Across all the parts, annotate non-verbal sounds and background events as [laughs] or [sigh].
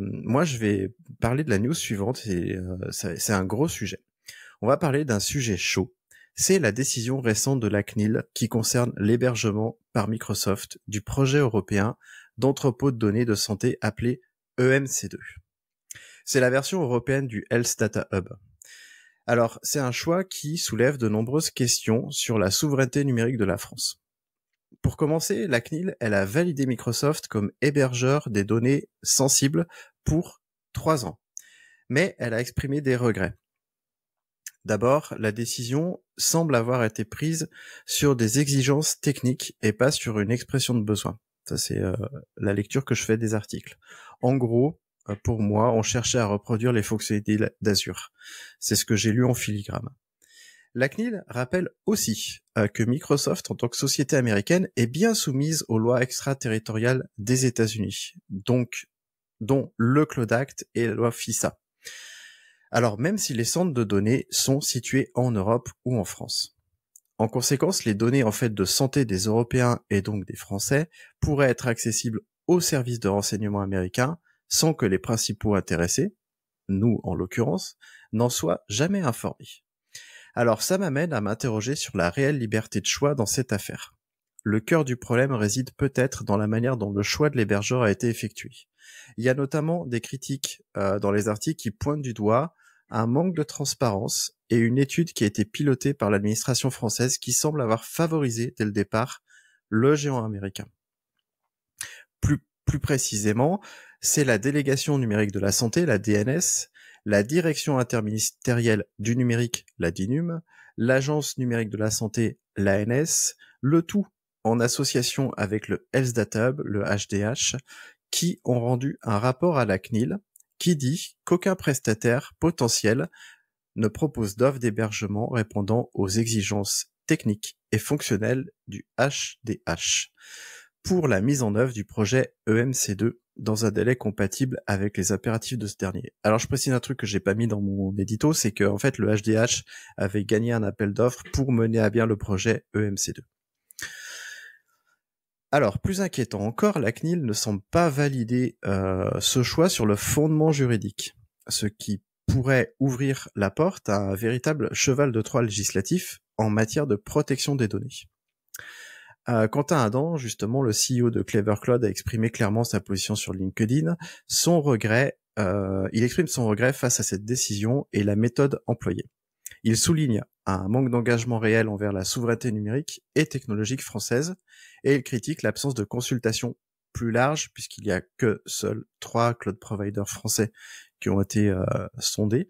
moi, je vais parler de la news suivante et euh, c'est un gros sujet. On va parler d'un sujet chaud. C'est la décision récente de la CNIL qui concerne l'hébergement par Microsoft du projet européen d'entrepôt de données de santé appelé EMC2. C'est la version européenne du Health Data Hub. Alors, c'est un choix qui soulève de nombreuses questions sur la souveraineté numérique de la France. Pour commencer, la CNIL, elle a validé Microsoft comme hébergeur des données sensibles pour trois ans. Mais elle a exprimé des regrets. D'abord, la décision semble avoir été prise sur des exigences techniques et pas sur une expression de besoin. Ça, c'est euh, la lecture que je fais des articles. En gros, euh, pour moi, on cherchait à reproduire les fonctionnalités d'Azure. C'est ce que j'ai lu en filigrane. La CNIL rappelle aussi euh, que Microsoft, en tant que société américaine, est bien soumise aux lois extraterritoriales des États-Unis, donc dont le Cloud Act et la loi FISA. Alors même si les centres de données sont situés en Europe ou en France. En conséquence, les données en fait de santé des Européens et donc des Français pourraient être accessibles aux services de renseignement américains sans que les principaux intéressés, nous en l'occurrence, n'en soient jamais informés. Alors ça m'amène à m'interroger sur la réelle liberté de choix dans cette affaire. Le cœur du problème réside peut-être dans la manière dont le choix de l'hébergeur a été effectué. Il y a notamment des critiques euh, dans les articles qui pointent du doigt un manque de transparence et une étude qui a été pilotée par l'administration française qui semble avoir favorisé dès le départ le géant américain. Plus, plus précisément, c'est la délégation numérique de la santé, la DNS, la Direction interministérielle du numérique, la DINUM, l'Agence numérique de la santé, l'ANS, le tout en association avec le Health Data le HDH, qui ont rendu un rapport à la CNIL qui dit qu'aucun prestataire potentiel ne propose d'offre d'hébergement répondant aux exigences techniques et fonctionnelles du HDH pour la mise en œuvre du projet EMC2 dans un délai compatible avec les impératifs de ce dernier. Alors je précise un truc que j'ai pas mis dans mon édito, c'est que en fait le HDH avait gagné un appel d'offres pour mener à bien le projet EMC2. Alors, plus inquiétant encore, la CNIL ne semble pas valider euh, ce choix sur le fondement juridique, ce qui pourrait ouvrir la porte à un véritable cheval de Troie législatif en matière de protection des données. Euh, Quentin Adam, justement, le CEO de Clever Cloud, a exprimé clairement sa position sur LinkedIn. Son regret, euh, il exprime son regret face à cette décision et la méthode employée. Il souligne un manque d'engagement réel envers la souveraineté numérique et technologique française et il critique l'absence de consultation plus large puisqu'il n'y a que seuls trois cloud providers français qui ont été euh, sondés.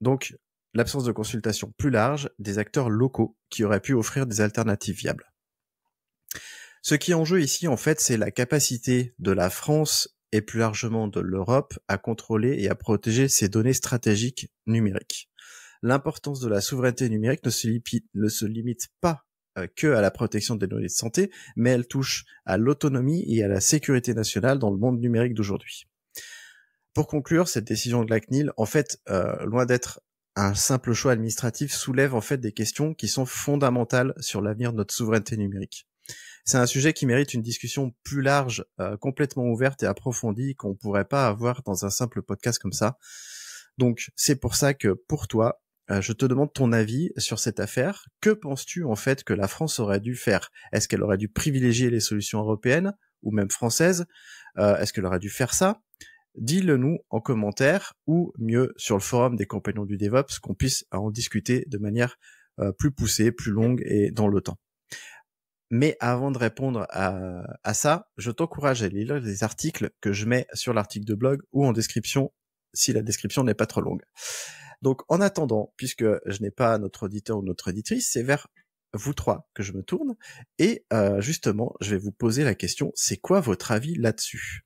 donc l'absence de consultation plus large des acteurs locaux qui auraient pu offrir des alternatives viables. Ce qui est en jeu ici, en fait, c'est la capacité de la France et plus largement de l'Europe à contrôler et à protéger ses données stratégiques numériques. L'importance de la souveraineté numérique ne se, limite, pas euh, que à la protection des données de santé, mais elle touche à l'autonomie et à la sécurité nationale dans le monde numérique d'aujourd'hui. Pour conclure, cette décision de la CNIL, en fait, euh, loin d'être un simple choix administratif, soulève en fait des questions qui sont fondamentales sur l'avenir de notre souveraineté numérique c'est un sujet qui mérite une discussion plus large, euh, complètement ouverte et approfondie qu'on pourrait pas avoir dans un simple podcast comme ça. Donc c'est pour ça que pour toi, euh, je te demande ton avis sur cette affaire. Que penses-tu en fait que la France aurait dû faire Est-ce qu'elle aurait dû privilégier les solutions européennes ou même françaises euh, Est-ce qu'elle aurait dû faire ça Dis-le nous en commentaire ou mieux sur le forum des compagnons du DevOps qu'on puisse en discuter de manière plus poussée, plus longue et dans le temps. Mais avant de répondre à, ça, je t'encourage à lire les articles que je mets sur l'article de blog ou en description si la description n'est pas trop longue. Donc en attendant, puisque je n'ai pas notre auditeur ou notre auditrice, c'est vers vous trois que je me tourne et euh, justement, je vais vous poser la question, c'est quoi votre avis là-dessus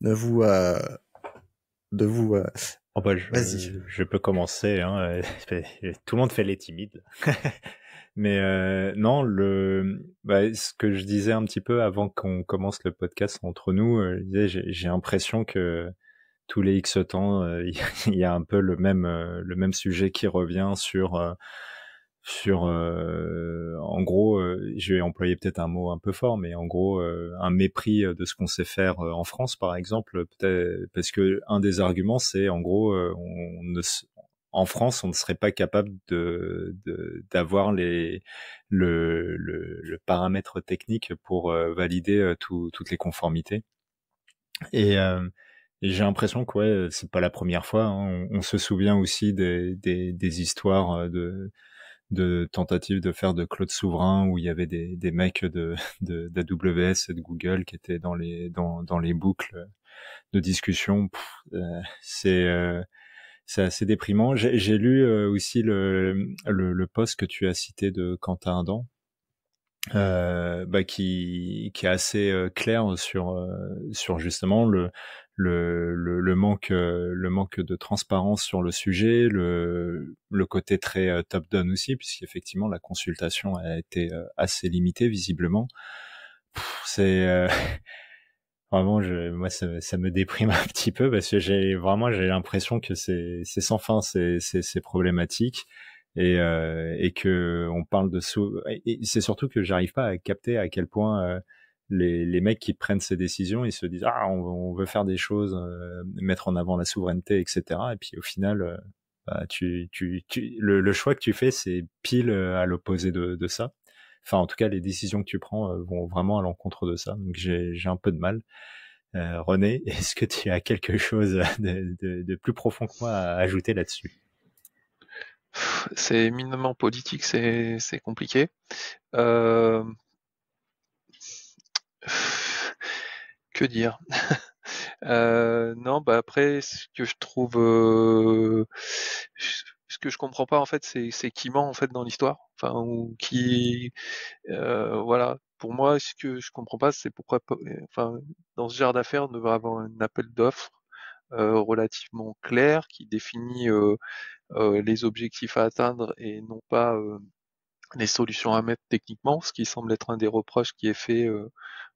Ne vous euh, de vous euh, Oh bah je, peux commencer. Hein, euh, [laughs] tout le monde fait les timides. [laughs] Mais euh, non, le, bah, ce que je disais un petit peu avant qu'on commence le podcast entre nous, euh, j'ai, l'impression que tous les X temps, euh, [laughs] il y a un peu le même, le même sujet qui revient sur sur, euh, en gros, euh, je vais employer peut-être un mot un peu fort, mais en gros, euh, un mépris euh, de ce qu'on sait faire en France, par exemple, peut-être parce que un des arguments, c'est en gros, on en France, on ne serait pas capable de d'avoir les le, le, paramètre technique pour valider toutes les conformités. Et j'ai l'impression que ouais, c'est pas la première fois. Hein. On, se souvient aussi des, des histoires de de tentatives de faire de Claude Souverain où il y avait des, des mecs de [laughs] d'AWS et de Google qui étaient dans les dans, dans les boucles de discussion. Euh, c'est euh, c'est assez déprimant. J'ai lu euh, aussi le, le, post que tu as cité de Quentin Adam euh, bah, qui, qui est assez euh, clair sur, euh, sur justement le, le, le, manque, le manque de transparence sur le sujet, le, le côté très top-down aussi, puisqu'effectivement la consultation a été assez limitée visiblement. C'est [laughs] vraiment je, moi ça, me déprime [laughs] un petit peu parce que j'ai vraiment j'ai l'impression que c'est sans fin c'est ces, ces problématiques et, euh, et que on parle de souveraineté c'est surtout que j'arrive pas à capter à quel point euh, les, les, mecs qui prennent ces décisions ils se disent ah on, veut faire des choses euh, mettre en avant la souveraineté etc et puis au final bah, tu, tu, le, choix que tu fais c'est pile à l'opposé de, de, ça enfin en tout cas les décisions que tu prends vont vraiment à l'encontre de ça donc j'ai un peu de mal René, [laughs] est-ce que tu as quelque chose de, de, de plus profond que moi à ajouter là-dessus c'est éminemment politique, c'est, compliqué. Euh, que dire [laughs] euh, Non, bah après, ce que je trouve, euh, ce que je comprends pas en fait, c'est, qui ment en fait dans l'histoire, enfin ou qui, voilà. Pour moi, ce que je comprends pas, c'est pourquoi, enfin, dans ce genre d'affaires, on devrait avoir un appel d'offres euh, relativement clair qui définit euh, euh, les objectifs à atteindre et non pas les solutions à mettre techniquement, ce qui semble être un des reproches qui est fait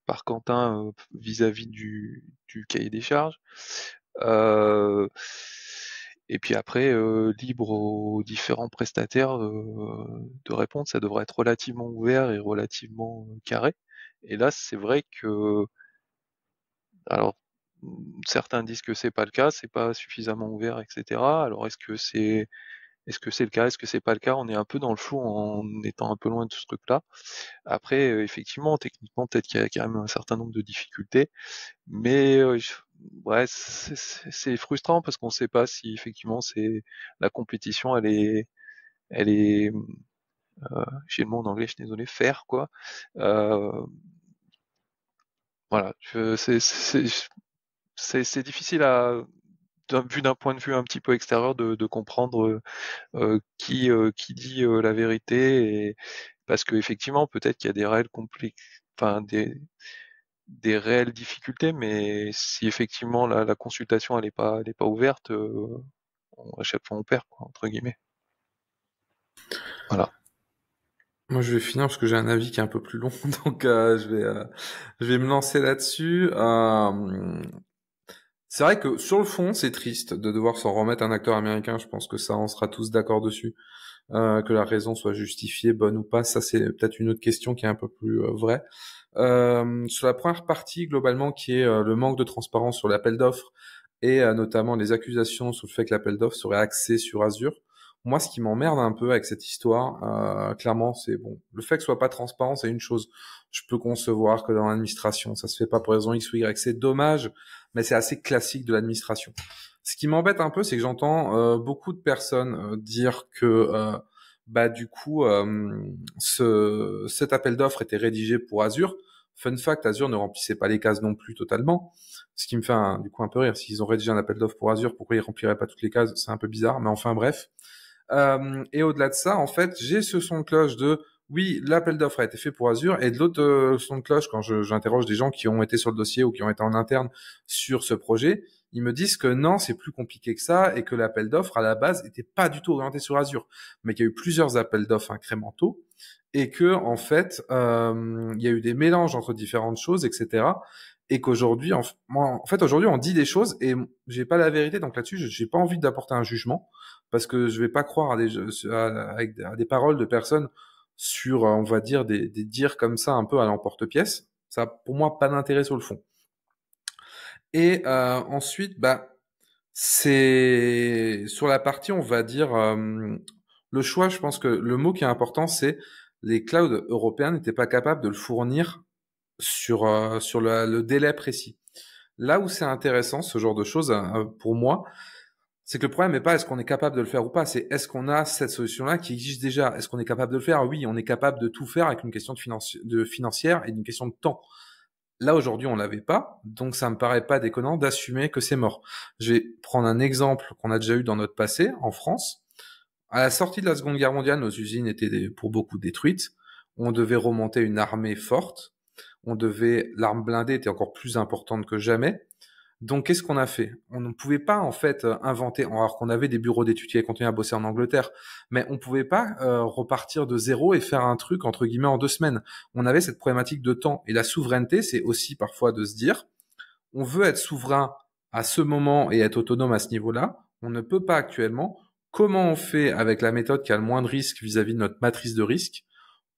par Quentin vis-à-vis du, cahier des charges. et puis après, libre aux différents prestataires de répondre, ça devrait être relativement ouvert et relativement carré. Et là, c'est vrai que, alors certains disent que c'est pas le cas, c'est pas suffisamment ouvert, etc. Alors est-ce que c'est est-ce que c'est le cas, est-ce que c'est pas le cas On est un peu dans le flou en étant un peu loin de ce truc-là. Après, euh, effectivement, techniquement, peut-être qu'il y a quand même un certain nombre de difficultés, mais euh, ouais, c'est frustrant parce qu'on ne sait pas si effectivement c'est la compétition, elle est, elle est, euh, j'ai le mot en anglais, je suis désolé, faire quoi. Euh, voilà, c'est c'est difficile à vu d'un point de vue un petit peu extérieur de, comprendre euh, euh, qui, euh, qui dit la vérité parce que effectivement peut-être qu'il y a des réelles compliqués enfin des réelles difficultés mais si effectivement la, consultation elle pas pas ouverte à chaque fois on perd entre guillemets voilà moi, je vais finir parce que j'ai un avis qui est un peu plus long, [laughs] donc je vais je vais me lancer là-dessus. C'est vrai que sur le fond, c'est triste de devoir s'en remettre à un acteur américain. Je pense que ça, on sera tous d'accord dessus. Euh, que la raison soit justifiée, bonne ou pas, ça c'est peut-être une autre question qui est un peu plus euh, vraie. Euh, sur la première partie, globalement, qui est le manque de transparence sur l'appel d'offres et notamment les accusations sur le fait que l'appel d'offres serait axé sur Azure, moi, ce qui m'emmerde un peu avec cette histoire, euh, clairement, c'est bon. Le fait que ce soit pas transparent, c'est une chose. Je peux concevoir que dans l'administration, ça se fait pas pour raison X ou Y. C'est dommage, mais c'est assez classique de l'administration. Ce qui m'embête un peu, c'est que j'entends euh, beaucoup de personnes euh, dire que bah du coup, cet appel d'offres était rédigé pour Azure. Fun fact, Azure ne remplissait pas les cases non plus totalement, ce qui me fait du coup un peu rire. S'ils ont rédigé un appel d'offres pour Azure, pourquoi ils rempliraient pas toutes les cases C'est un peu bizarre, mais enfin bref. Euh, et au-delà de ça, en fait, j'ai ce son de cloche de oui, l'appel d'offres a été fait pour Azure, et de l'autre euh, son de cloche, quand j'interroge des gens qui ont été sur le dossier ou qui ont été en interne sur ce projet, ils me disent que non, c'est plus compliqué que ça, et que l'appel d'offres à la base n'était pas du tout orienté sur Azure, mais qu'il y a eu plusieurs appels d'offres incrémentaux, et que en fait, euh, il y a eu des mélanges entre différentes choses, etc et qu'aujourd'hui, en, en, fait, aujourd'hui, on dit des choses et j'ai pas la vérité. Donc là-dessus, j'ai pas envie d'apporter un jugement parce que je vais pas croire à des, des paroles de personnes sur, euh, on va dire, des, des dires comme ça un peu à l'emporte-pièce. Ça, pour moi, pas d'intérêt sur le fond. Et euh, ensuite, bah, c'est sur la partie, on va dire, euh, le choix. Je pense que le mot qui est important, c'est les clouds européens n'étaient pas capables de le fournir sur sur le, le, délai précis. Là où c'est intéressant, ce genre de choses, pour moi, c'est que le problème n'est pas est-ce qu'on est capable de le faire ou pas, c'est est-ce qu'on a cette solution-là qui existe déjà Est-ce qu'on est capable de le faire Oui, on est capable de tout faire avec une question de, financière et d'une question de temps. Là, aujourd'hui, on l'avait pas, donc ça me paraît pas déconnant d'assumer que c'est mort. Je vais prendre un exemple qu'on a déjà eu dans notre passé, en France. À la sortie de la Seconde Guerre mondiale, nos usines étaient pour beaucoup détruites. On devait remonter une armée forte. On devait, l'arme blindée était encore plus importante que jamais donc, qu'est-ce qu'on a fait On ne pouvait pas en fait euh, inventer, alors qu'on avait des bureaux d'études qui avaient à bosser en Angleterre, mais on ne pouvait pas euh, repartir de zéro et faire un truc entre guillemets en deux semaines. On avait cette problématique de temps et la souveraineté, c'est aussi parfois de se dire, on veut être souverain à ce moment et être autonome à ce niveau-là. On ne peut pas actuellement. Comment on fait avec la méthode qui a le moins de risques vis-à-vis de notre matrice de risque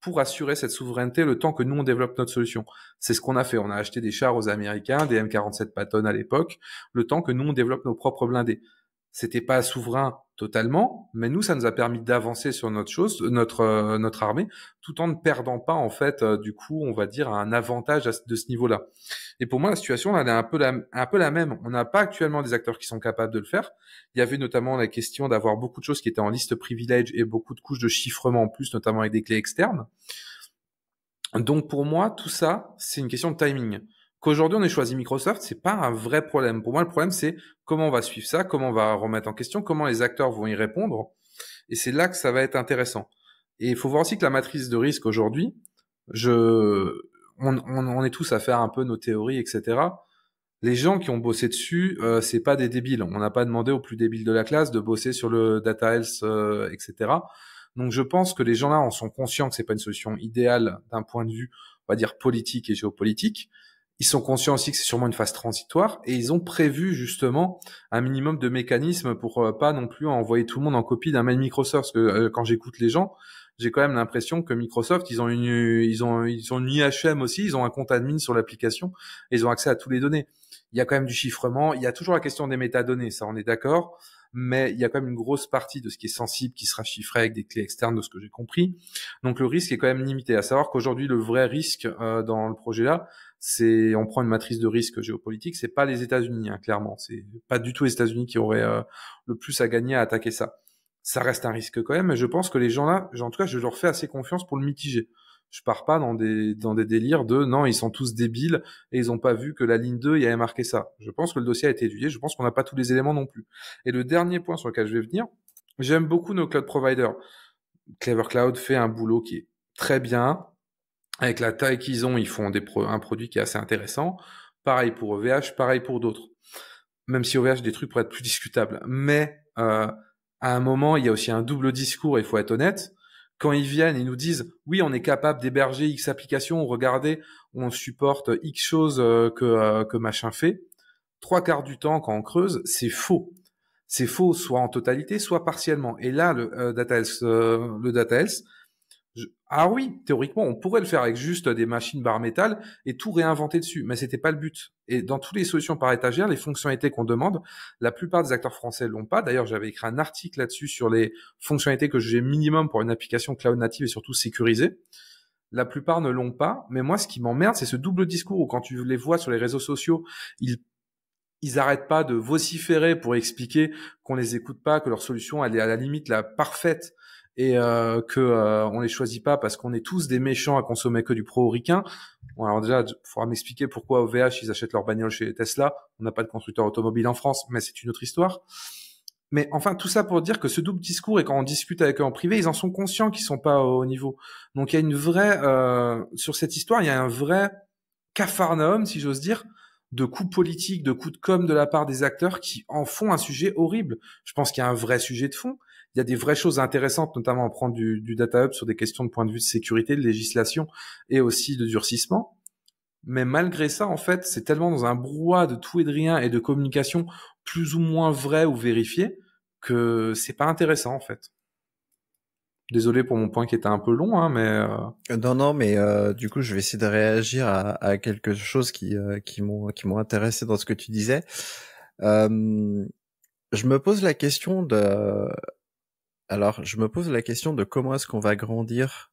pour assurer cette souveraineté le temps que nous on développe notre solution. C'est ce qu'on a fait. On a acheté des chars aux Américains, des M47 Patton à l'époque, le temps que nous on développe nos propres blindés c'était pas souverain totalement, mais nous, ça nous a permis d'avancer sur notre chose, euh, notre euh, notre armée, tout en ne perdant pas en fait, euh, du coup, on va dire un avantage de ce niveau-là. Et pour moi, la situation, elle est un peu la, un peu la même. On n'a pas actuellement des acteurs qui sont capables de le faire. Il y avait notamment la question d'avoir beaucoup de choses qui étaient en liste privilège et beaucoup de couches de chiffrement en plus, notamment avec des clés externes. Donc pour moi, tout ça, c'est une question de timing qu'aujourd'hui on ait choisi Microsoft, c'est pas un vrai problème. Pour moi, le problème c'est comment on va suivre ça, comment on va remettre en question, comment les acteurs vont y répondre. Et c'est là que ça va être intéressant. Et il faut voir aussi que la matrice de risque aujourd'hui, je, on, est tous à faire un peu nos théories, etc. Les gens qui ont bossé dessus, euh, c'est pas des débiles. On n'a pas demandé aux plus débiles de la classe de bosser sur le data health, euh, etc. Donc je pense que les gens là en sont conscients que c'est pas une solution idéale d'un point de vue, on va dire politique et géopolitique, ils sont conscients aussi que c'est sûrement une phase transitoire et ils ont prévu justement un minimum de mécanismes pour euh, pas non plus envoyer tout le monde en copie d'un mail Microsoft. Parce que euh, quand j'écoute les gens, j'ai quand même l'impression que Microsoft, ils ont une, ils ont, ils ont une IHM aussi, ils ont un compte admin sur l'application, ils ont accès à toutes les données. Il y a quand même du chiffrement, il y a toujours la question des métadonnées, ça on est d'accord mais il y a quand même une grosse partie de ce qui est sensible qui sera chiffré avec des clés externes de ce que j'ai compris. Donc le risque est quand même limité. À savoir qu'aujourd'hui le vrai risque euh, dans le projet là, c'est on prend une matrice de risque géopolitique, c'est pas les États-Unis hein, clairement, c'est pas du tout les États-Unis qui auraient euh, le plus à gagner à attaquer ça. Ça reste un risque quand même, mais je pense que les gens là, en tout cas, je leur fais assez confiance pour le mitiger. Je pars pas dans des, dans des délires de non, ils sont tous débiles et ils n'ont pas vu que la ligne 2 y avait marqué ça. Je pense que le dossier a été étudié, je pense qu'on n'a pas tous les éléments non plus. Et le dernier point sur lequel je vais venir, j'aime beaucoup nos cloud providers. Clever Cloud fait un boulot qui est très bien. Avec la taille qu'ils ont, ils font des un produit qui est assez intéressant. Pareil pour OVH, pareil pour d'autres. Même si OVH, des trucs pourraient être plus [laughs] discutables. Mais euh, à un moment, il y a aussi un double discours, il faut être honnête quand ils viennent, ils nous disent oui, on est capable d'héberger X applications, regardez, on supporte X choses euh, que, euh, que machin fait. Trois quarts du temps, quand on creuse, c'est faux. C'est faux, soit en totalité, soit partiellement. Et là, le euh, euh le data ah oui, théoriquement, on pourrait le faire avec juste des machines bar métal et tout réinventer dessus, mais c'était pas le but. Et dans toutes les solutions par étagère, les fonctionnalités qu'on demande, la plupart des acteurs français l'ont pas. D'ailleurs, j'avais écrit un article là-dessus sur les fonctionnalités que j'ai minimum pour une application cloud native et surtout sécurisée. La plupart ne l'ont pas, mais moi, ce qui m'emmerde, c'est ce double discours où quand tu les vois sur les réseaux sociaux, ils ils arrêtent pas de vociférer pour expliquer qu'on les écoute pas, que leur solution elle est à la limite la parfaite et euh, que euh, on les choisit pas parce qu'on est tous des méchants à consommer que du pro-ricain. Bon, alors déjà, il faudra m'expliquer pourquoi OVH ils achètent leur bagnole chez Tesla. On n'a pas de constructeur automobile en France, mais c'est une autre histoire. Mais enfin, tout ça pour dire que ce double discours, et quand on discute avec eux en privé, ils en sont conscients qu'ils sont pas au niveau. Donc il y a une vraie, euh, sur cette histoire, il y a un vrai cafarnaum, si j'ose dire, de coups politiques, de coups de com de la part des acteurs qui en font un sujet horrible. Je pense qu'il y a un vrai sujet de fond il y a des vraies choses intéressantes, notamment en prendre du, data hub sur des questions de point de vue de sécurité, de législation et aussi de durcissement. Mais malgré ça, en fait, c'est tellement dans un brouhaha de tout et de rien et de communication plus ou moins vraie ou vérifiée que c'est pas intéressant, en fait. Désolé pour mon point qui était un peu long, hein, mais. Euh, non, non, mais euh, du coup, je vais essayer de réagir à, à quelque chose qui euh, qui m'ont qui m'ont intéressé dans ce que tu disais. Euh, je me pose la question de alors, je me pose la question de comment est-ce qu'on va grandir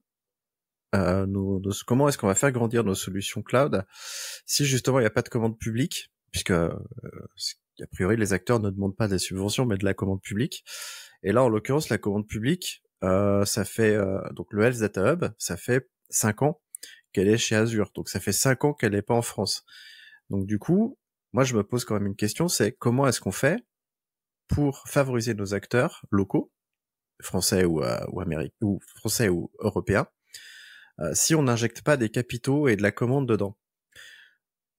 euh, nos, comment est-ce qu'on va faire grandir nos solutions cloud si justement il n'y a pas de commande publique, puisque euh, a priori les acteurs ne demandent pas des subventions mais de la commande publique. Et là, en l'occurrence, la commande publique, euh, ça fait donc le Health Data Hub, ça fait cinq ans qu'elle est chez Azure, donc ça fait cinq ans qu'elle n'est pas en France. Donc du coup, moi je me pose quand même une question, c'est comment est-ce qu'on fait pour favoriser nos acteurs locaux français ou, euh, ou, américain ou français ou européen, euh, si on n'injecte pas des capitaux et de la commande dedans.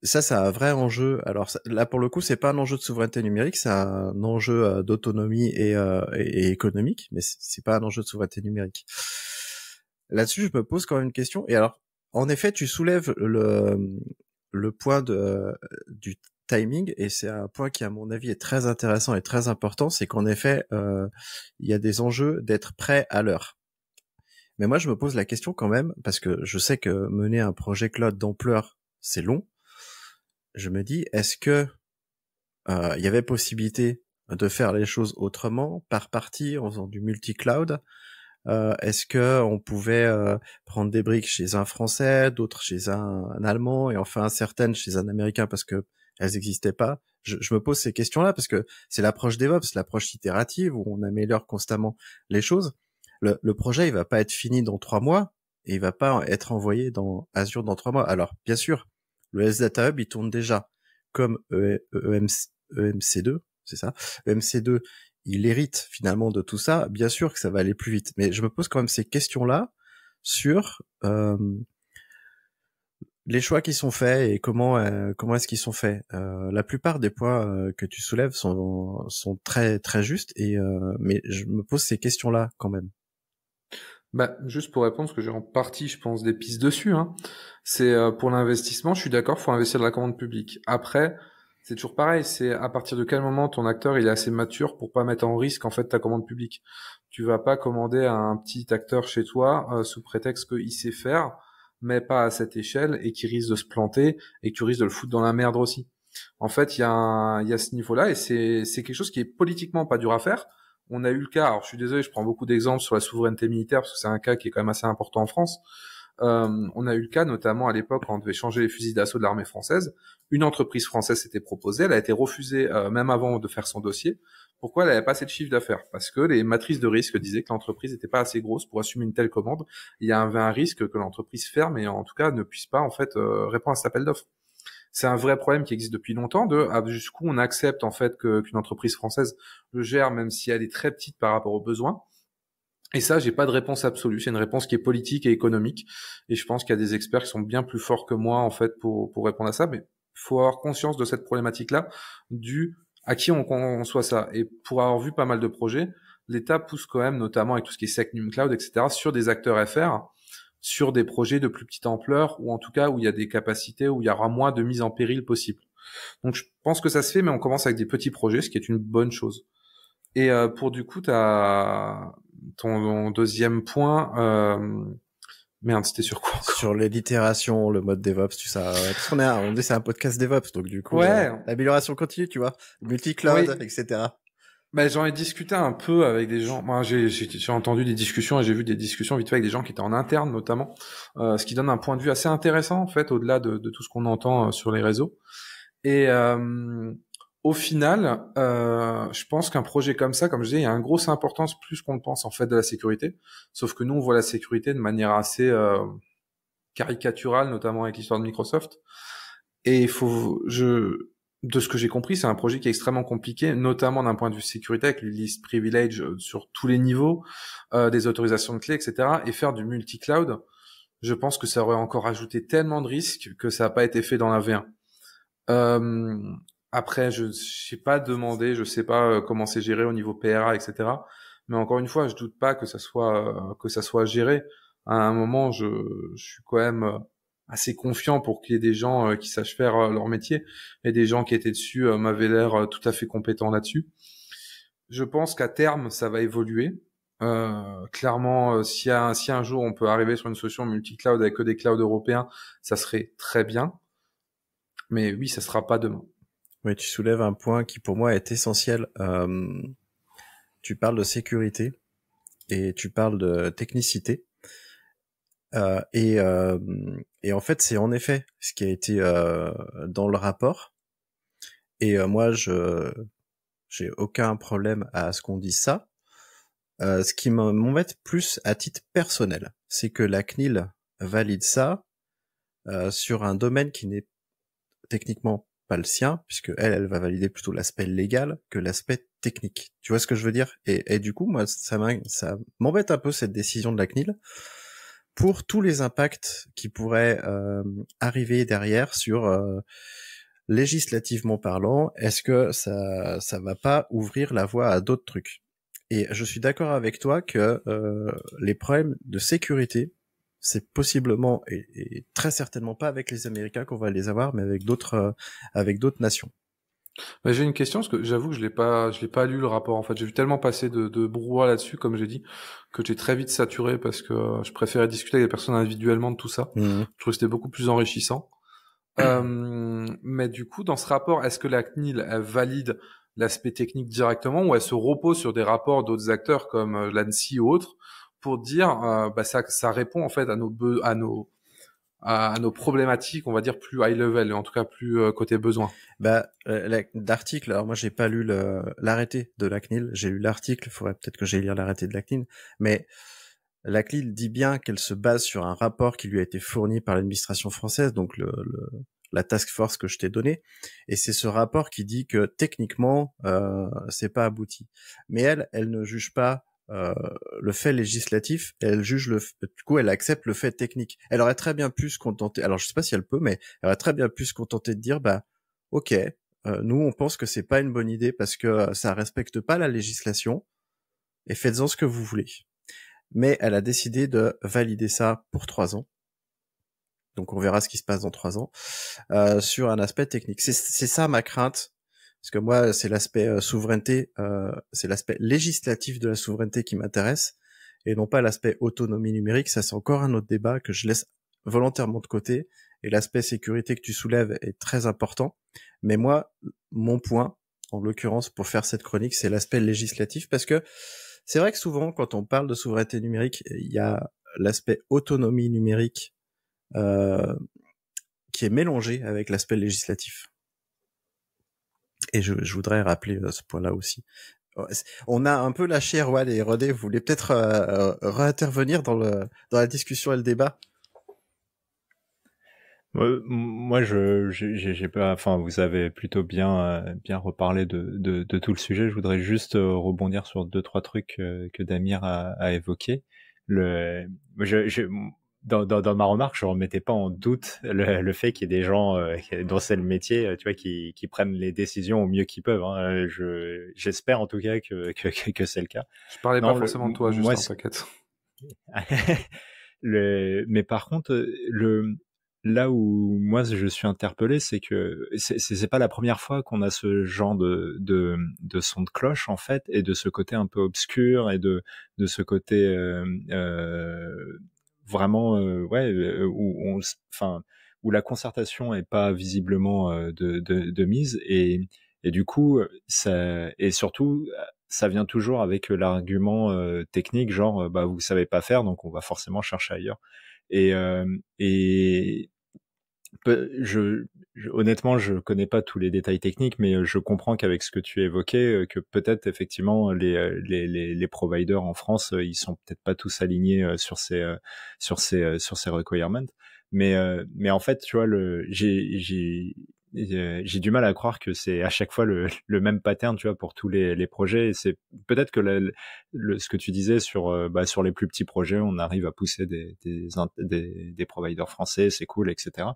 Ça, c'est un vrai enjeu. Alors là, pour le coup, c'est pas un enjeu de souveraineté numérique, c'est un enjeu euh, d'autonomie et, et, et, économique, mais c'est pas un enjeu de souveraineté numérique. Là-dessus, je me pose quand même une question. Et alors, en effet, tu soulèves le, le point de, du, timing, et c'est un point qui, à mon avis, est très intéressant et très important, c'est qu'en effet, euh, il y a des enjeux d'être prêt à l'heure. Mais moi, je me pose la question quand même, parce que je sais que mener un projet cloud d'ampleur, c'est long. Je me dis, est-ce que euh, il y avait possibilité de faire les choses autrement, par partie, en faisant du multi-cloud euh, Est-ce que on pouvait euh, prendre des briques chez un Français, d'autres chez un, un Allemand, et enfin certaines chez un Américain, parce que elles n'existaient pas. Je, me pose ces questions-là parce que c'est l'approche DevOps, l'approche itérative où on améliore constamment les choses. Le, projet, il va pas être fini dans trois mois et il va pas être envoyé dans Azure dans trois mois. Alors, bien sûr, le S-Data Hub, il tourne déjà comme EMC, e 2 e c'est ça EMC2, il hérite finalement de tout ça. Bien sûr que ça va aller plus vite, mais je me pose quand même ces questions-là sur euh, les choix qui sont faits et comment euh, comment est-ce qu'ils sont faits. Euh, la plupart des points euh, que tu soulèves sont sont très très justes et mais je me pose ces questions là quand même. Bah, juste pour répondre, parce que j'ai en partie, je pense, des pistes dessus. Hein, c'est pour l'investissement, je suis d'accord, faut investir de la commande publique. Après, c'est toujours pareil. C'est à partir de quel moment ton acteur il est assez mature pour pas mettre en risque en fait ta commande publique. Tu vas pas commander à un petit acteur chez toi sous prétexte qu'il sait faire mais pas à cette échelle, et qui risque de se planter, et qui risque de le foutre dans la merde aussi. En fait, il y, a ce niveau-là, et c'est quelque chose qui est politiquement pas dur à faire. On a eu le cas, alors je suis désolé, je prends beaucoup d'exemples sur la souveraineté militaire, parce que c'est un cas qui est quand même assez important en France. Euh, on a eu le cas notamment à l'époque quand on devait changer les fusils d'assaut de l'armée française. Une entreprise française s'était proposée, elle a été refusée euh, même avant de faire son dossier pourquoi elle n'avait pas assez de chiffre d'affaires Parce que les matrices de risque disaient que l'entreprise n'était pas assez grosse pour assumer une telle commande. Il y avait un risque que l'entreprise ferme et en tout cas ne puisse pas en fait euh, répondre à cet appel d'offres. C'est un vrai problème qui existe depuis longtemps de ah, jusqu'où on accepte en fait qu'une entreprise française le gère même si elle est très petite par rapport aux besoins. Et ça, j'ai pas de réponse absolue. C'est une réponse qui est politique et économique. Et je pense qu'il y a des experts qui sont bien plus forts que moi en fait pour pour répondre à ça. Mais faut avoir conscience de cette problématique là du à qui on conçoit ça. Et pour avoir vu pas mal de projets, l'État pousse quand même, notamment avec tout ce qui est SecNum Cloud, etc., sur des acteurs FR, sur des projets de plus petite ampleur, ou en tout cas où il y a des capacités, où il y aura moins de mise en péril possible. Donc je pense que ça se fait, mais on commence avec des petits projets, ce qui est une bonne chose. Et euh, pour du coup, as ton, deuxième point, euh, Merde, c'était sur quoi Sur les le mode DevOps, tout ça. Parce qu'on est, on est, c'est un podcast DevOps, donc du coup, ouais. Euh, l'amélioration continue, tu vois, multi-cloud, etc. Ben, bah, j'en ai discuté un peu avec des gens. Moi, j'ai, j'ai entendu des discussions et j'ai vu des discussions vite fait avec des gens qui étaient en interne notamment, euh, ce qui donne un point de vue assez intéressant en fait, au-delà de, tout ce qu'on entend euh, sur les réseaux. Et euh, au final, euh, je pense qu'un projet comme ça, comme je disais, il y a une grosse importance plus qu'on le pense en fait de la sécurité. Sauf que nous, on voit la sécurité de manière assez euh, caricaturale, notamment avec l'histoire de Microsoft. Et il faut, je, de ce que j'ai compris, c'est un projet qui est extrêmement compliqué, notamment d'un point de vue sécurité, avec les listes privilèges euh, sur tous les niveaux, des autorisations de clés, etc. Et faire du multi-cloud, je pense que ça aurait encore ajouté tellement de risques que ça n'a pas été fait dans la V1. Euh, après, je ne sais pas demandé, je ne sais pas euh, comment c'est géré au niveau PRA, etc. Mais encore une fois, je doute pas que ça soit euh, que ça soit géré. À un moment, je, suis quand même euh, assez confiant pour qu'il y ait des gens qui sachent faire leur métier et des gens qui étaient dessus m'avaient l'air tout à fait compétents là-dessus. Je pense qu'à terme, ça va évoluer. Euh, clairement, si, un, jour on peut arriver sur une solution multi-cloud avec que des clouds européens, ça serait très bien. Mais oui, ça sera pas demain. Oui, tu soulèves un point qui pour moi est essentiel. Euh, tu parles de sécurité et tu parles de technicité. Euh, et, euh, et, en fait, c'est en effet ce qui a été euh, dans le rapport. Et euh, moi, je j'ai aucun problème à ce qu'on dise ça. Euh, ce qui m'embête plus à titre personnel, c'est que la CNIL valide ça sur un domaine qui n'est techniquement pas le sien, puisque elle, elle va valider plutôt l'aspect légal que l'aspect technique. Tu vois ce que je veux dire et, du coup, moi, ça m'embête un peu cette décision de la CNIL pour tous les impacts qui pourraient euh, arriver derrière sur euh, législativement parlant, est-ce que ça ça va pas ouvrir la voie à d'autres trucs Et je suis d'accord avec toi que euh, les problèmes de sécurité c'est possiblement et, très certainement pas avec les Américains qu'on va les avoir, mais avec d'autres euh, avec d'autres nations. Bah, j'ai une question parce que j'avoue que je l'ai pas je l'ai pas lu le rapport en fait. J'ai vu tellement passer de, de brouhaha là-dessus comme j'ai dit que j'ai très vite saturé parce que euh, je préférais discuter avec les personnes individuellement de tout ça. Mmh. Je trouvais c'était beaucoup plus enrichissant. [clears throat] Euh, mais du coup, dans ce rapport, est-ce que la CNIL valide l'aspect technique directement ou elle se repose sur des rapports d'autres acteurs comme l'ANSI ou autres pour dire euh, bah, ça, ça répond en fait à nos à nos à nos problématiques, on va dire plus high level, en tout cas plus euh, côté besoin. Bah, euh, l'article. Alors moi, j'ai pas lu l'arrêté de la CNIL. J'ai lu l'article. Il faudrait peut-être que j'aille lire l'arrêté de la CNIL. Mais la CNIL dit bien qu'elle se base sur un rapport qui lui a été fourni par l'administration française, donc le, la task force que je t'ai donnée. Et c'est ce rapport qui dit que techniquement, euh, c'est pas abouti. Mais elle, elle ne juge pas euh, le fait législatif, elle juge le, du coup, elle accepte le fait technique. Elle aurait très bien pu se contenter. Alors, je sais pas si elle peut, mais elle aurait très bien pu se contenter de dire, bah, ok, euh, nous, on pense que c'est pas une bonne idée parce que euh, ça respecte pas la législation. Et faites-en ce que vous voulez. Mais elle a décidé de valider ça pour trois ans. Donc, on verra ce qui se passe dans trois ans sur un aspect technique. C'est ça ma crainte parce que moi, c'est l'aspect euh, souveraineté, euh, c'est l'aspect législatif de la souveraineté qui m'intéresse, et non pas l'aspect autonomie numérique. Ça, c'est encore un autre débat que je laisse volontairement de côté. Et l'aspect sécurité que tu soulèves est très important. Mais moi, mon point, en l'occurrence, pour faire cette chronique, c'est l'aspect législatif, parce que c'est vrai que souvent, quand on parle de souveraineté numérique, il y a l'aspect autonomie numérique euh, qui est mélangé avec l'aspect législatif. Et je, voudrais rappeler euh, ce point-là aussi. Oh, on a un peu lâché Erwan et Rodé, Vous voulez peut-être euh, réintervenir dans, le, dans la discussion et le débat moi, je, j'ai pas. Enfin, vous avez plutôt bien, euh, bien reparlé de, de, tout le sujet. Je voudrais juste rebondir sur deux trois trucs que, que Damir a, a évoqué. Le, je, dans, ma remarque, je ne remettais pas en doute le, fait qu'il y ait des gens euh, dont c'est le métier, euh, tu vois, qui, prennent les décisions au mieux qu'ils peuvent. Hein. Euh, j'espère en tout cas que, que, c'est le cas. Je parlais pas forcément de toi, juste [laughs] en mais par contre, le, là où moi je suis interpellé, c'est que c'est pas la première fois qu'on a ce genre de, de, son de cloche en fait, et de ce côté un peu obscur et de, de ce côté vraiment euh, ouais euh, où on enfin où la concertation est pas visiblement euh, de, de, de, mise et, et du coup ça et surtout ça vient toujours avec l'argument technique genre bah vous savez pas faire donc on va forcément chercher ailleurs et et je honnêtement, je connais pas tous les détails techniques, mais euh, je comprends qu'avec ce que tu évoquais, euh, que peut-être effectivement euh, les, les, les, providers en France, ils sont peut-être pas tous alignés sur ces sur ces sur ces requirements. Mais mais en fait, tu vois, le j'ai euh, j'ai du mal à croire que c'est à chaque fois le, [laughs] même pattern, tu vois, pour tous les, projets. C'est peut-être que le, ce que tu disais sur euh, bah, sur les plus petits projets, on arrive à pousser des des, des, des providers français, c'est cool, etc.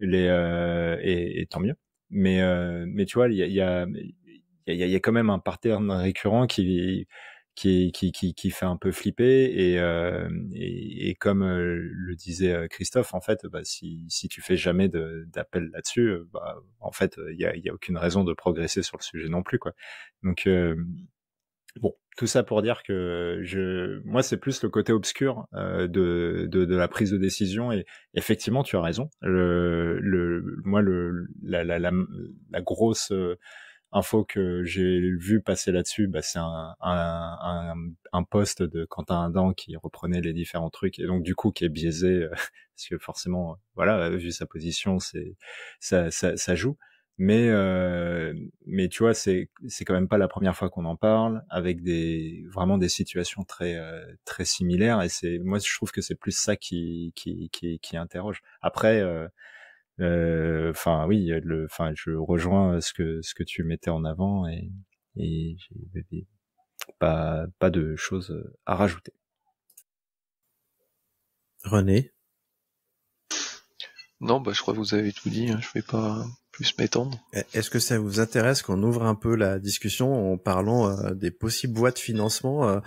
Les, euh, et, et, tant mieux. Mais euh, mais tu vois, il y a, y a, y a, y a quand même un pattern récurrent qui qui, qui, qui, qui, fait un peu flipper. Et, euh, et, comme euh, le disait euh, Christophe, en fait, bah, si, si tu fais jamais d'appel là-dessus, euh, bah, en fait, il n'y a, y a aucune raison de progresser sur le sujet non plus. Quoi. Donc, bon, tout ça pour dire que je, moi, c'est plus le côté obscur de, de, de, la prise de décision. Et effectivement, tu as raison. Le, le, moi, le, la, la, la, la grosse info que j'ai vu passer là-dessus, bah, c'est un, un, un, un poste de Quentin Adam qui reprenait les différents trucs et donc du coup qui est biaisé euh, [laughs] parce que forcément, euh, voilà, vu sa position, c'est ça, ça, ça, joue. Mais euh, mais tu vois, c'est c'est quand même pas la première fois qu'on en parle avec des vraiment des situations très très similaires et c'est moi je trouve que c'est plus ça qui qui qui, qui interroge. Après euh, enfin oui, le, enfin je rejoins ce que ce que tu mettais en avant et, et j'ai pas pas de choses à rajouter. René, non, bah, je crois que vous avez tout dit. Hein. Je vais pas plus m'étendre. E, est-ce que ça vous intéresse qu'on ouvre un peu la discussion en parlant euh, des possibles voies de financement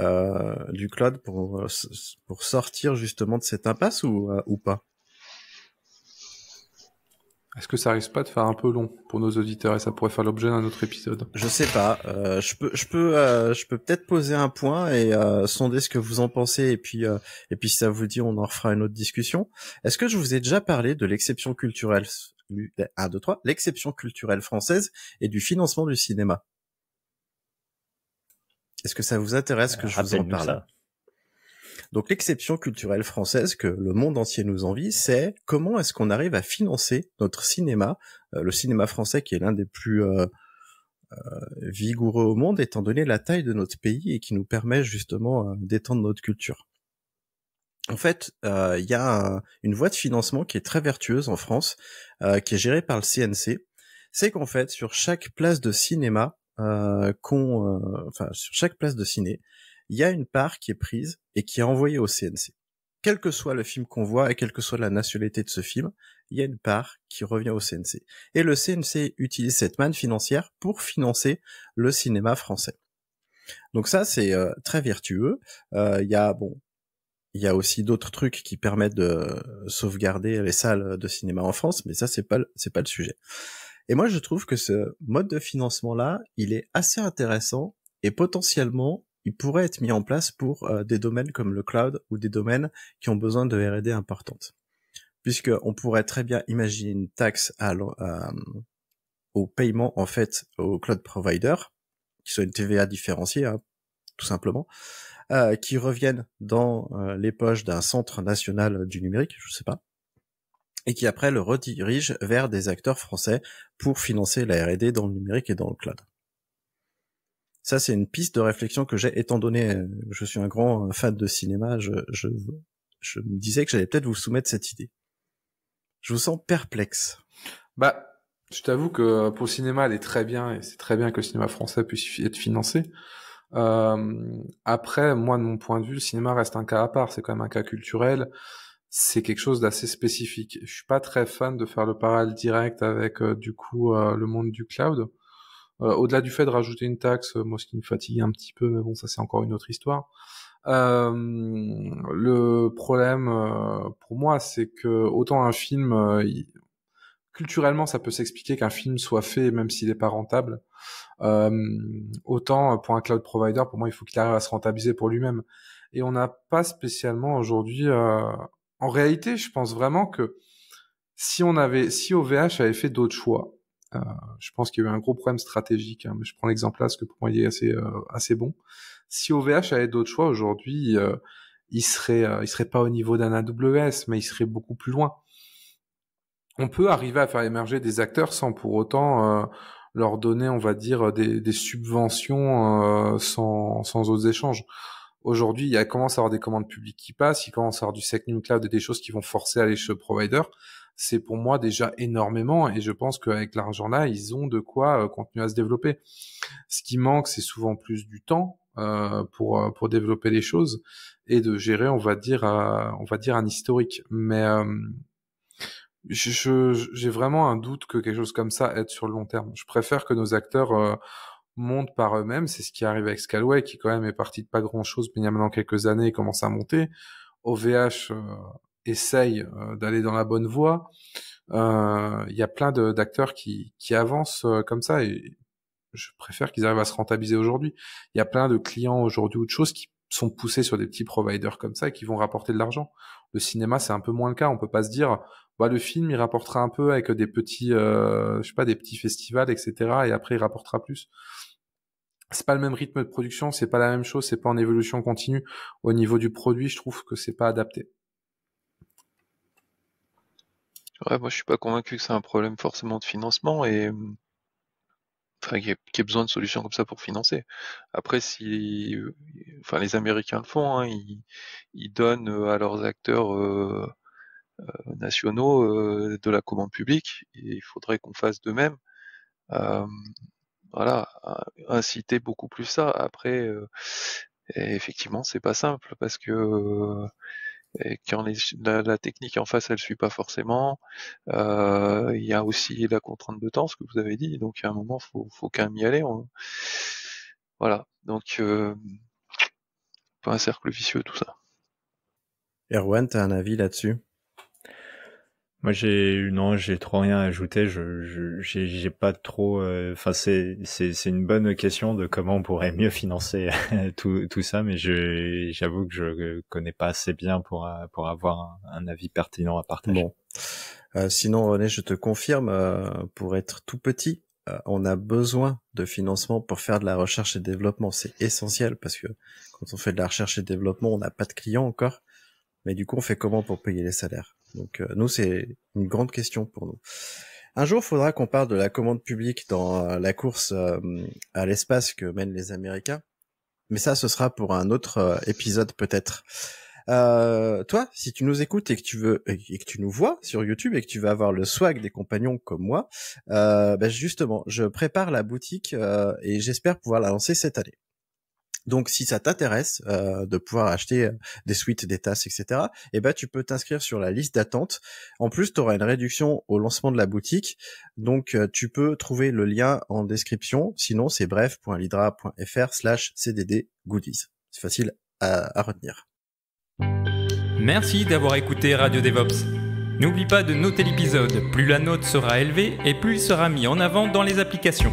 euh, du cloud pour, pour sortir justement de cette impasse ou, ou pas est-ce que ça risque pas de faire un peu long pour nos auditeurs et ça pourrait faire l'objet d'un autre épisode Je sais pas. Euh, je peux, je peux, euh, je peux peut-être poser un point et euh, sonder ce que vous en pensez et puis et puis si ça vous dit, on en refera une autre discussion. Est-ce que je vous ai déjà parlé de l'exception culturelle l'exception culturelle française et du financement du cinéma Est-ce que ça vous intéresse que je vous en parle donc l'exception culturelle française que le monde entier nous envie, c'est comment est-ce qu'on arrive à financer notre cinéma, euh, le cinéma français qui est l'un des plus euh, euh, vigoureux au monde, étant donné la taille de notre pays et qui nous permet justement d'étendre notre culture. En fait, il y a une voie de financement qui est très vertueuse en France, qui est gérée par le CNC. C'est qu'en fait, sur chaque place de cinéma, qu'on, enfin sur chaque place de ciné, il y a une part qui est prise et qui est envoyée au CNC. Quel que soit le film qu'on voit et quelle que soit la nationalité de ce film, il y a une part qui revient au CNC. Et le CNC utilise cette manne financière pour financer le cinéma français. Donc ça, c'est euh, très vertueux. Euh, il y a bon, il y a aussi d'autres trucs qui permettent de sauvegarder les salles de cinéma en France, mais ça, c'est pas c'est pas le sujet. Et moi, je trouve que ce mode de financement là, il est assez intéressant et potentiellement il pourrait être mis en place pour euh, des domaines comme le cloud ou des domaines qui ont besoin de R&D importante. Puisqu'on pourrait très bien imaginer une taxe euh, au paiement, en fait, au cloud provider, qui soit une TVA différenciée, hein, tout simplement, euh, qui revienne dans les poches d'un centre national du numérique, je ne sais pas, et qui après le redirige vers des acteurs français pour financer la R&D dans le numérique et dans le cloud. Ça, c'est une piste de réflexion que j'ai, étant donné que euh, je suis un grand euh, fan de cinéma, je, me disais que j'allais peut-être vous soumettre cette idée. Je vous sens perplexe. Bah, je t'avoue que pour le cinéma, elle est très bien, et c'est très bien que le cinéma français puisse être financé. Euh, après, moi, de mon point de vue, le cinéma reste un cas à part, c'est quand même un cas culturel, c'est quelque chose d'assez spécifique. Je suis pas très fan de faire le parallèle direct avec, euh, du coup, le monde du cloud, euh, au-delà du fait de rajouter une taxe, euh, moi ce qui me fatigue un petit peu, mais bon, ça c'est encore une autre histoire. Euh, le problème pour moi, c'est que autant un film, culturellement, ça peut s'expliquer qu'un film soit fait, même s'il n'est pas rentable. autant pour un cloud provider, pour moi, il faut qu'il arrive à se rentabiliser pour lui-même. Et on n'a pas spécialement aujourd'hui. En réalité, je pense vraiment que si on avait, si OVH avait fait d'autres choix, euh, je pense qu'il y a eu un gros problème stratégique, hein, mais je prends l'exemple là, parce que pour moi il est assez, euh, assez bon. Si OVH avait d'autres choix aujourd'hui, euh, il serait, euh, il serait pas au niveau d'un AWS, mais il serait beaucoup plus loin. On peut arriver à faire émerger des acteurs sans pour autant leur donner, on va dire, des, des subventions sans, sans autres échanges. Aujourd'hui, il y a commence à avoir des commandes publiques qui passent, il commence à avoir du new Cloud et des choses qui vont forcer à aller chez le provider c'est pour moi déjà énormément et je pense qu'avec l'argent là, ils ont de quoi euh, continuer à se développer. Ce qui manque, c'est souvent plus du temps euh, pour euh, pour développer les choses et de gérer, on va dire, euh, on va dire un historique. Mais j'ai vraiment un doute que quelque chose comme ça aide sur le long terme. Je préfère que nos acteurs montent par eux-mêmes. C'est ce qui arrive avec Scalway, qui quand même est parti de pas grand-chose, mais il y a maintenant quelques années, il commence à monter. OVH essaye euh, d'aller dans la bonne voie. Il euh, y a plein d'acteurs qui, avancent euh, comme ça et je préfère qu'ils arrivent à se rentabiliser aujourd'hui. Il y a plein de clients aujourd'hui ou de choses qui sont poussés sur des petits providers comme ça et qui vont rapporter de l'argent. Le cinéma, c'est un peu moins le cas. On peut pas se dire, bah, le film, il rapportera un peu avec des petits, je sais pas, des petits festivals, etc. Et après, il rapportera plus. C'est pas le même rythme de production, c'est pas la même chose, c'est pas en évolution continue. Au niveau du produit, je trouve que c'est pas adapté. Ouais, moi je suis pas convaincu que c'est un problème forcément de financement et mmh, enfin, qu'il y, ait besoin de solutions comme ça pour financer. Après, si euh, enfin les Américains le font, hein, ils, donnent euh, à leurs acteurs euh, nationaux de la commande publique et il faudrait qu'on fasse de même. voilà, inciter beaucoup plus ça. Après, effectivement, c'est pas simple parce que et la, technique en face elle suit pas forcément. Euh, il y a aussi la contrainte de temps, ce que vous avez dit, donc à un moment faut, faut quand même y aller. Hein. Voilà, donc euh, pas un cercle vicieux tout ça. Erwan, tu as un avis là-dessus moi, j'ai non, j'ai trop rien à ajouter. Je, je j'ai, pas trop. Euh, enfin, c'est, c'est, c'est une bonne question de comment on pourrait mieux financer euh, tout, tout ça, mais je, j'avoue que je euh, connais pas assez bien pour pour avoir un, avis pertinent à partager. Bon. sinon, René, je te confirme, pour être tout petit, on a besoin de financement pour faire de la recherche et développement. C'est essentiel parce que quand on fait de la recherche et développement, on n'a pas de clients encore. Mais du coup, on fait comment pour payer les salaires donc euh, nous, c'est une grande question pour nous. Un jour, faudra qu'on parle de la commande publique dans euh, la course euh, à l'espace que mènent les Américains. Mais ça, ce sera pour un autre épisode peut-être. toi, si tu nous écoutes et que tu veux et que tu nous vois sur YouTube et que tu veux avoir le swag des compagnons comme moi, ben, justement, je prépare la boutique et j'espère pouvoir la lancer cette année. Donc, si ça t'intéresse euh, de pouvoir acheter euh, des suites, des tasses, etc., eh ben, tu peux t'inscrire sur la liste d'attente. En plus, tu auras une réduction au lancement de la boutique. Donc, euh, tu peux trouver le lien en description. Sinon, c'est bref.lidra.fr slash cdd goodies. C'est facile à retenir. Merci d'avoir écouté Radio DevOps. N'oublie pas de noter l'épisode. Plus la note sera élevée et plus il sera mis en avant dans les applications.